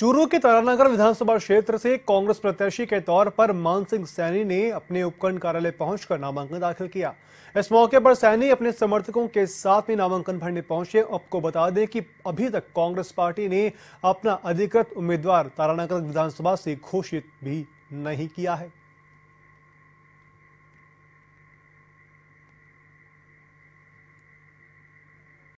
चूरू के तारानगर विधानसभा क्षेत्र से कांग्रेस प्रत्याशी के तौर पर मानसिंह सैनी ने अपने उपकरण कार्यालय पहुंचकर नामांकन दाखिल किया इस मौके पर सैनी अपने समर्थकों के साथ में नामांकन भरने पहुंचे आपको बता दें कि अभी तक कांग्रेस पार्टी ने अपना अधिकृत उम्मीदवार तारानगर विधानसभा से घोषित भी नहीं किया है